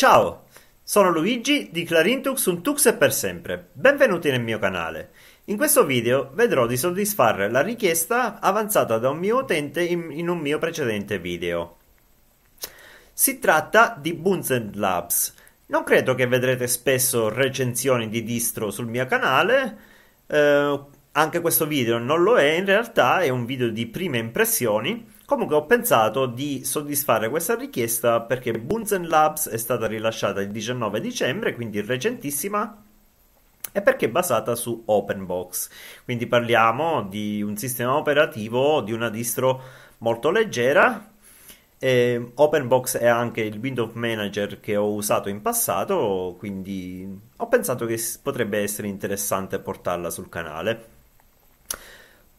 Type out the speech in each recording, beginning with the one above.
Ciao, sono Luigi di Clarintux un Tux e per sempre. Benvenuti nel mio canale. In questo video vedrò di soddisfare la richiesta avanzata da un mio utente in, in un mio precedente video. Si tratta di Bunsen Labs. Non credo che vedrete spesso recensioni di distro sul mio canale, eh, anche questo video non lo è, in realtà è un video di prime impressioni Comunque ho pensato di soddisfare questa richiesta perché Bunsen Labs è stata rilasciata il 19 dicembre, quindi recentissima, e perché è basata su OpenBox. Quindi parliamo di un sistema operativo, di una distro molto leggera. Eh, OpenBox è anche il Windows Manager che ho usato in passato, quindi ho pensato che potrebbe essere interessante portarla sul canale.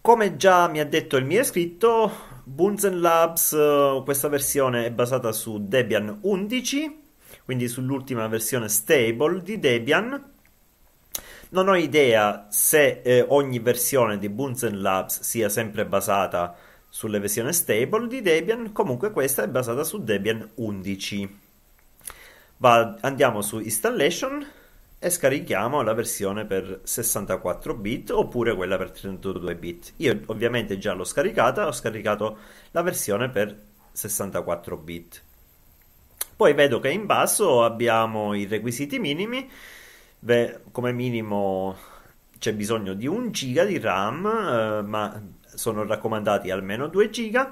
Come già mi ha detto il mio iscritto, Bunsen Labs, eh, questa versione è basata su Debian 11, quindi sull'ultima versione stable di Debian. Non ho idea se eh, ogni versione di Bunsen Labs sia sempre basata sulle versioni stable di Debian, comunque questa è basata su Debian 11. Va, andiamo su installation e scarichiamo la versione per 64 bit oppure quella per 32 bit. Io ovviamente già l'ho scaricata, ho scaricato la versione per 64 bit. Poi vedo che in basso abbiamo i requisiti minimi, Beh, come minimo c'è bisogno di 1 giga di RAM, eh, ma sono raccomandati almeno 2 giga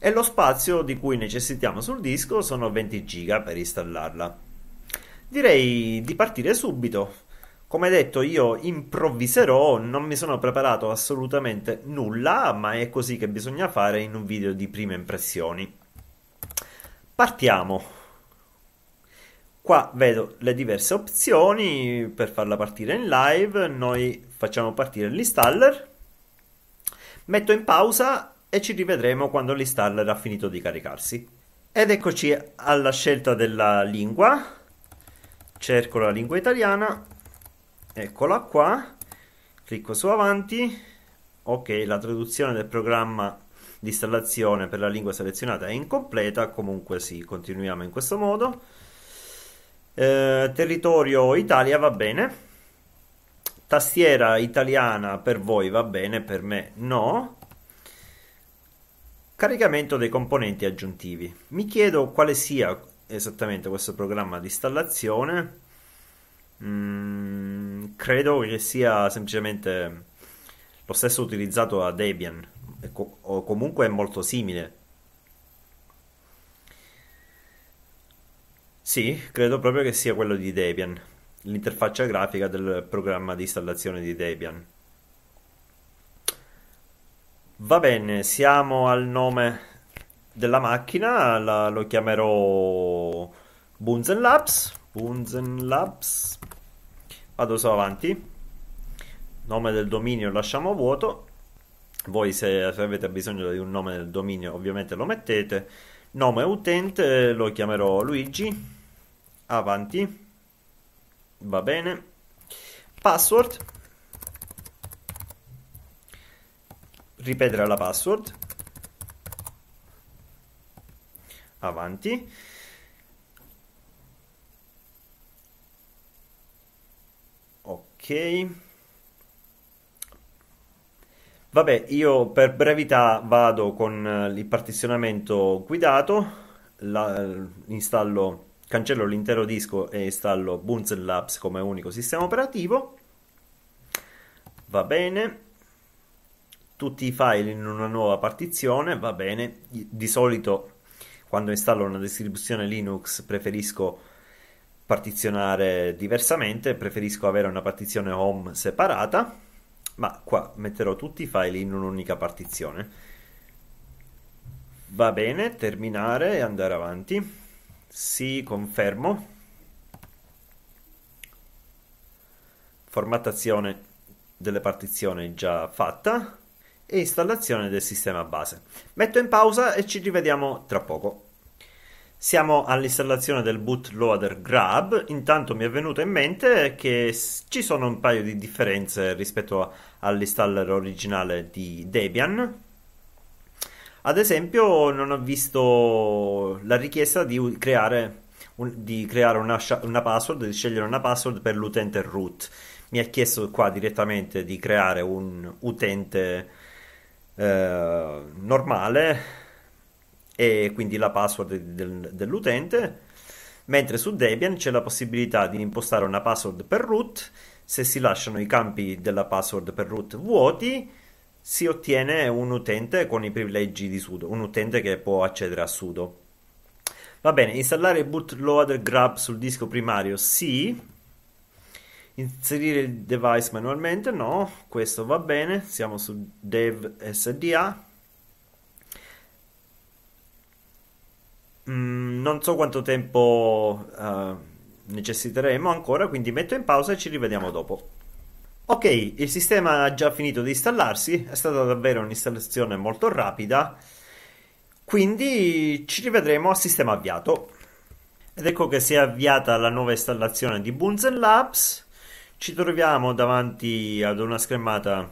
e lo spazio di cui necessitiamo sul disco sono 20 giga per installarla direi di partire subito. Come detto, io improvviserò, non mi sono preparato assolutamente nulla, ma è così che bisogna fare in un video di prime impressioni. Partiamo. Qua vedo le diverse opzioni per farla partire in live. Noi facciamo partire l'installer, metto in pausa e ci rivedremo quando l'installer ha finito di caricarsi. Ed eccoci alla scelta della lingua cerco la lingua italiana, eccola qua, clicco su avanti, ok la traduzione del programma di installazione per la lingua selezionata è incompleta, comunque sì, continuiamo in questo modo. Eh, territorio Italia va bene, tastiera italiana per voi va bene, per me no. Caricamento dei componenti aggiuntivi. Mi chiedo quale sia esattamente questo programma di installazione. Mm, credo che sia semplicemente lo stesso utilizzato a Debian, o comunque è molto simile. Sì, credo proprio che sia quello di Debian, l'interfaccia grafica del programma di installazione di Debian. Va bene, siamo al nome della macchina, la, lo chiamerò Bunzen Labs. Bunzen Labs. Vado solo avanti. Nome del dominio lasciamo vuoto. Voi se avete bisogno di un nome del dominio ovviamente lo mettete. Nome utente eh, lo chiamerò Luigi. Avanti. Va bene. Password. Ripetere la password. Avanti. Ok. Vabbè, io per brevità vado con eh, il partizionamento guidato, la, eh, installo, cancello l'intero disco e installo Bunsen Labs come unico sistema operativo. Va bene. Tutti i file in una nuova partizione, va bene. Di solito quando installo una distribuzione Linux preferisco partizionare diversamente, preferisco avere una partizione home separata, ma qua metterò tutti i file in un'unica partizione. Va bene, terminare e andare avanti. Sì, confermo. Formattazione delle partizioni già fatta e installazione del sistema base. Metto in pausa e ci rivediamo tra poco. Siamo all'installazione del bootloader Grab, intanto mi è venuto in mente che ci sono un paio di differenze rispetto all'installer originale di Debian. Ad esempio non ho visto la richiesta di creare, un, di creare una, una password, di scegliere una password per l'utente root. Mi ha chiesto qua direttamente di creare un utente eh, normale e quindi la password del, dell'utente, mentre su Debian c'è la possibilità di impostare una password per root, se si lasciano i campi della password per root vuoti si ottiene un utente con i privilegi di sudo, un utente che può accedere a sudo. Va bene, installare bootloader grub sul disco primario sì, inserire il device manualmente no, questo va bene, siamo su dev sda Mm, non so quanto tempo uh, necessiteremo ancora, quindi metto in pausa e ci rivediamo dopo. Ok, il sistema ha già finito di installarsi, è stata davvero un'installazione molto rapida, quindi ci rivedremo a sistema avviato. Ed ecco che si è avviata la nuova installazione di Bunzen Labs. Ci troviamo davanti ad una schermata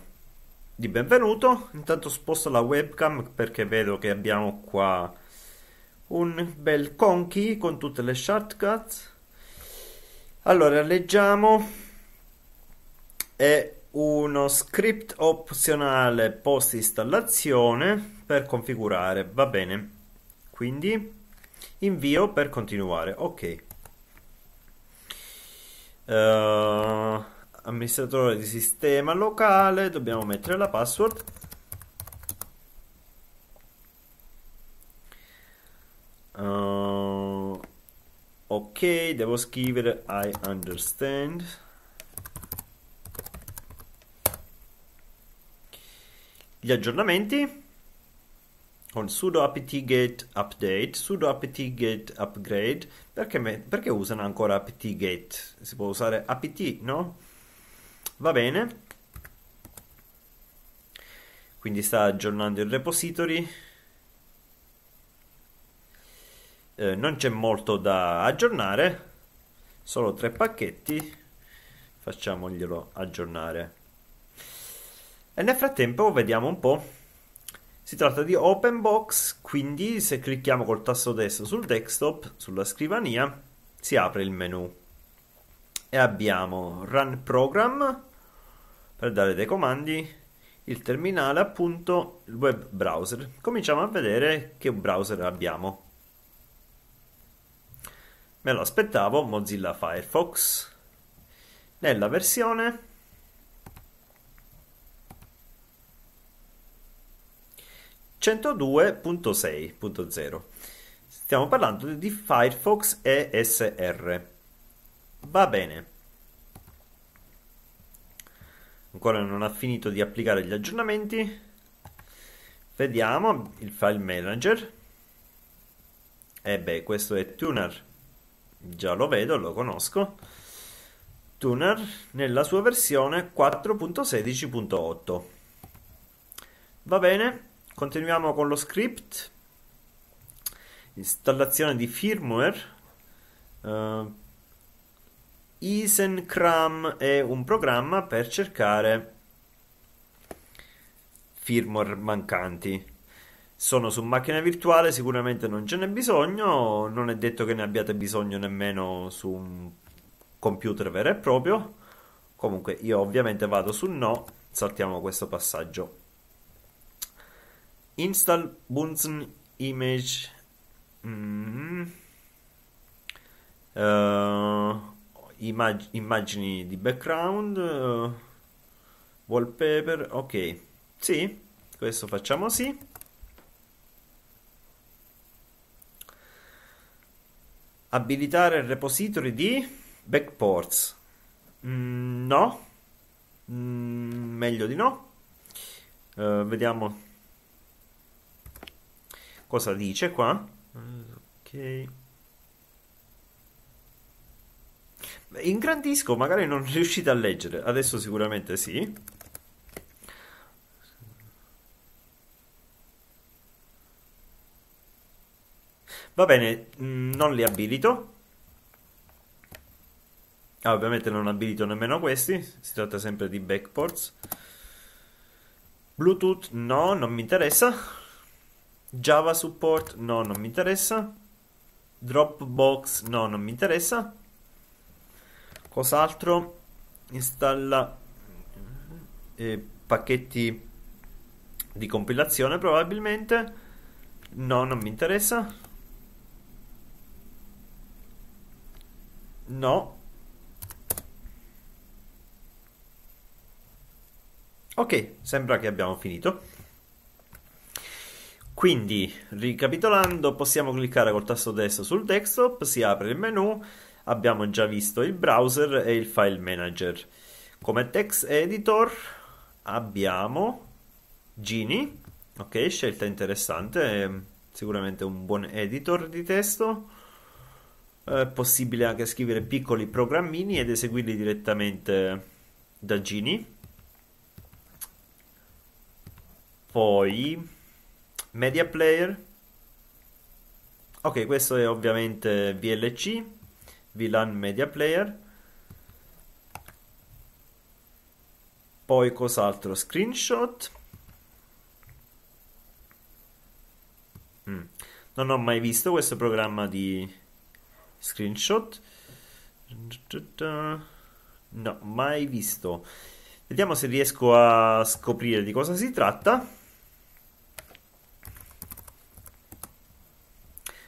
di benvenuto. Intanto sposto la webcam perché vedo che abbiamo qua un bel conky con tutte le shortcut allora leggiamo è uno script opzionale post installazione per configurare va bene quindi invio per continuare ok uh, amministratore di sistema locale dobbiamo mettere la password ok devo scrivere I understand gli aggiornamenti con sudo apt-get update, sudo apt-get upgrade, perché, me, perché, usano ancora apt-get? Si può usare apt, no? Va bene. Quindi sta aggiornando il repository. Eh, non c'è molto da aggiornare solo tre pacchetti facciamoglielo aggiornare e nel frattempo vediamo un po' si tratta di open box quindi se clicchiamo col tasto destro sul desktop sulla scrivania si apre il menu e abbiamo run program per dare dei comandi il terminale appunto il web browser cominciamo a vedere che browser abbiamo me lo aspettavo Mozilla Firefox nella versione 102.6.0 stiamo parlando di Firefox ESR va bene ancora non ha finito di applicare gli aggiornamenti vediamo il file manager e eh beh questo è tuner già lo vedo, lo conosco. Tuner nella sua versione 4.16.8. Va bene, continuiamo con lo script. Installazione di firmware. Uh, Isencram è un programma per cercare firmware mancanti sono su macchina virtuale, sicuramente non ce n'è bisogno, non è detto che ne abbiate bisogno nemmeno su un computer vero e proprio. Comunque io ovviamente vado sul no, saltiamo questo passaggio. Install Bunsen Image. Mm. Mm-hmm. Uh, eh, immag immagini di background. Uh, wallpaper, ok. Sì, questo facciamo sì. Abilitare il repository di backports. Mm, no. Mm, meglio di no. Uh, vediamo cosa dice qua. Ok. Ingrandisco, magari non riuscite a leggere. Adesso sicuramente sì. Va bene, mm, non li abilito. Ah, ovviamente non abilito nemmeno questi, si tratta sempre di backports. Bluetooth no, non mi interessa. Java support no, non mi interessa. Dropbox no, non mi interessa. Cos'altro? Installa eh, pacchetti di compilazione probabilmente. No, non mi interessa. No. Ok, sembra che abbiamo finito. Quindi, ricapitolando, possiamo cliccare col tasto destro sul desktop, si apre il menu, abbiamo già visto il browser e il file manager. Come text editor abbiamo Gini, ok, scelta interessante, sicuramente un buon editor di testo. Eh, è possibile anche scrivere piccoli programmini ed eseguirli direttamente da Gini. Poi media player. Ok, questo è ovviamente VLC, VLAN media player. Poi cos'altro? Screenshot. Mm. Non ho mai visto questo programma di, Screenshot. No, mai visto. Vediamo se riesco a scoprire di cosa si tratta.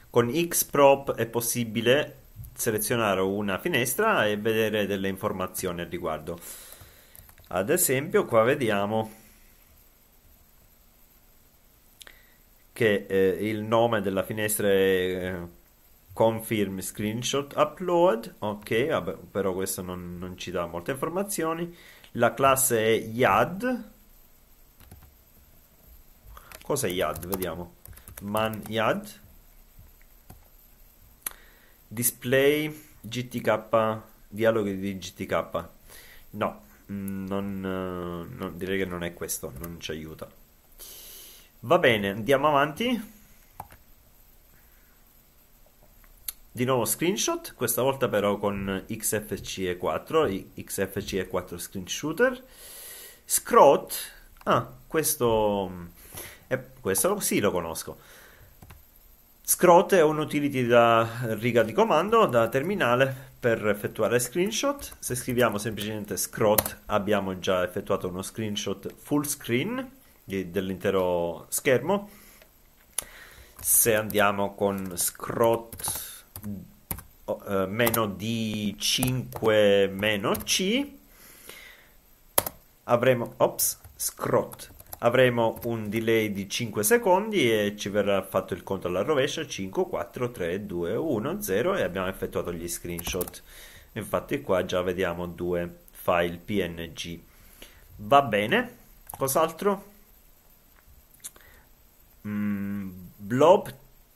Con Xprop è possibile selezionare una finestra e vedere delle informazioni al riguardo. Ad esempio, qua vediamo che eh, il nome della finestra è eh, confirm screenshot upload ok vabbè, però questo non, non, ci dà molte informazioni la classe è yad cos'è yad vediamo man yad display gtk dialoghi di gtk no non, eh, non direi che non è questo non ci aiuta va bene andiamo avanti Di nuovo screenshot, questa volta però con XFCE4, XFCE4 screen shooter. Scrot, ah, questo, eh, questo sì lo conosco. Scrot è un utility da riga di comando, da terminale, per effettuare screenshot. Se scriviamo semplicemente scrot abbiamo già effettuato uno screenshot full screen dell'intero schermo. Se andiamo con scrot Oh, eh, meno di 5 meno c avremo ops scrot avremo un delay di 5 secondi e ci verrà fatto il conto alla rovescia 5 4 3 2 1 0 e abbiamo effettuato gli screenshot infatti qua già vediamo due file png va bene cos'altro mm, blob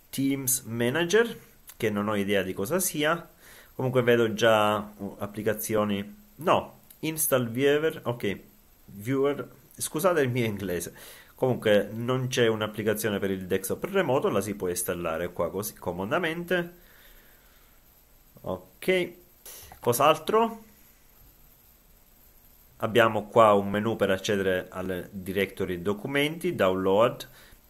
teams manager che non ho idea di cosa sia. Comunque vedo già uh, applicazioni. No, install viewer, ok, viewer. Scusate il mio inglese. Comunque non c'è un'applicazione per il desktop remoto, la si può installare qua così comodamente. Ok. Cos'altro? Abbiamo qua un menu per accedere al directory documenti, download,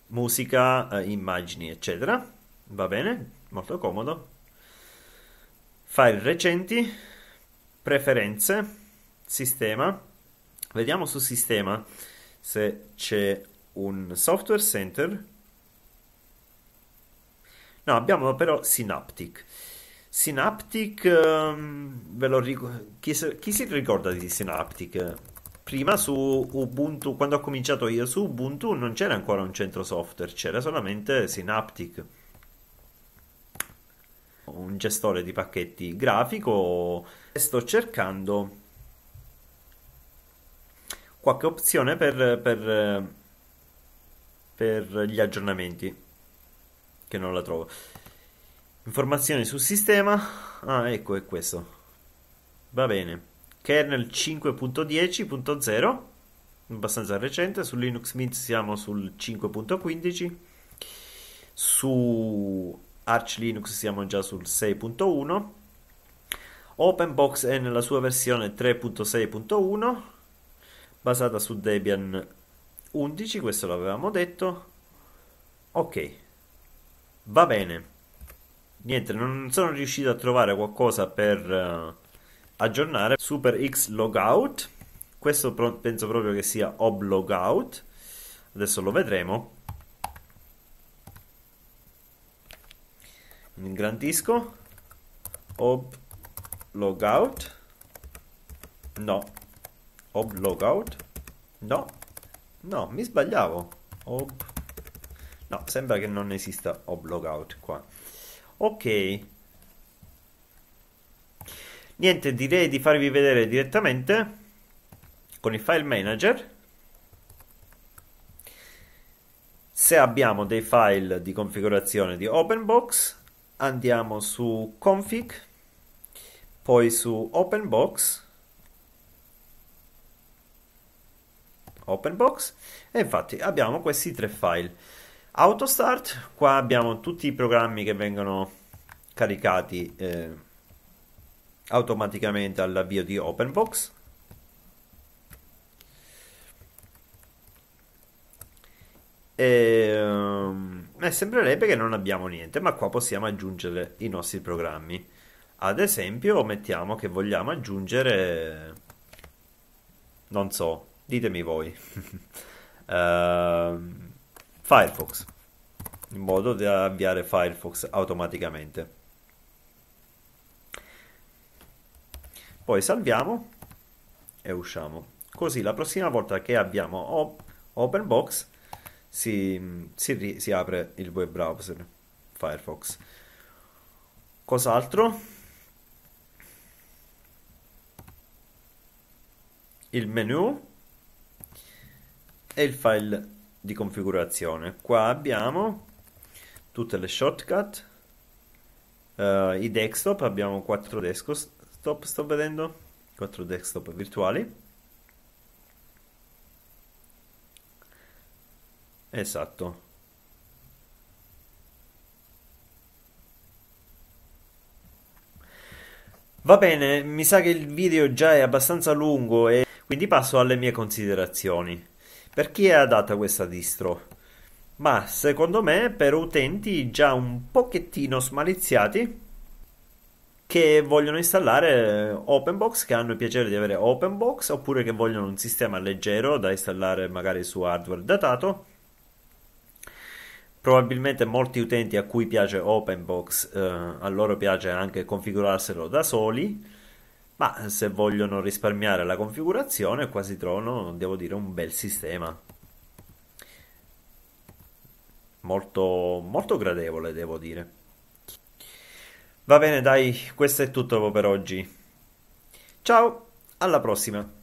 musica, eh, immagini, eccetera. Va bene? molto comodo. File recenti, preferenze, sistema. Vediamo su sistema se c'è un software center. No, abbiamo però Synaptic. Synaptic, um, ve lo ric- chi, chi si ricorda di Synaptic? prima su Ubuntu, quando ho cominciato io su Ubuntu non c'era ancora un centro software, c'era solamente Synaptic un gestore di pacchetti grafico e sto cercando qualche opzione per, per, per gli aggiornamenti che non la trovo informazioni sul sistema ah ecco è questo va bene kernel 5.10.0 abbastanza recente su Linux Mint siamo sul 5.15 su Arch Linux siamo già sul 6.1, OpenBox è nella sua versione 3.6.1, basata su Debian 11, questo l'avevamo detto. Ok, va bene. Niente, non sono riuscito a trovare qualcosa per uh, aggiornare SuperX Logout. Questo penso proprio che sia Oblogout, Adesso lo vedremo. ingrandisco ob logout no ob logout no no mi sbagliavo ob no sembra che non esista ob logout qua ok niente direi di farvi vedere direttamente con il file manager se abbiamo dei file di configurazione di OpenBox andiamo su config, poi su openbox, openbox e infatti abbiamo questi tre file. Autostart, qua abbiamo tutti i programmi che vengono caricati eh, automaticamente all'avvio di openbox. E, um, eh, sembrerebbe che non abbiamo niente, ma qua possiamo aggiungere i nostri programmi. Ad esempio, mettiamo che vogliamo aggiungere... Non so, ditemi voi. uh, Firefox, in modo da avviare Firefox automaticamente. Poi salviamo e usciamo. Così la prossima volta che abbiamo op- OpenBox si, si, si apre il web browser Firefox. Cos'altro? Il menu e il file di configurazione. Qua abbiamo tutte le shortcut, uh, i desktop, abbiamo 4 desktop, sto vedendo, 4 desktop virtuali Esatto. Va bene, mi sa che il video già è abbastanza lungo e quindi passo alle mie considerazioni. Per chi è adatta questa distro? Ma secondo me per utenti già un pochettino smaliziati che vogliono installare OpenBox, che hanno il piacere di avere OpenBox oppure che vogliono un sistema leggero da installare magari su hardware datato probabilmente molti utenti a cui piace OpenBox, eh, a loro piace anche configurarselo da soli, ma se vogliono risparmiare la configurazione quasi trovano, devo dire, un bel sistema. Molto, molto gradevole, devo dire. Va bene, dai, questo è tutto per oggi. Ciao, alla prossima!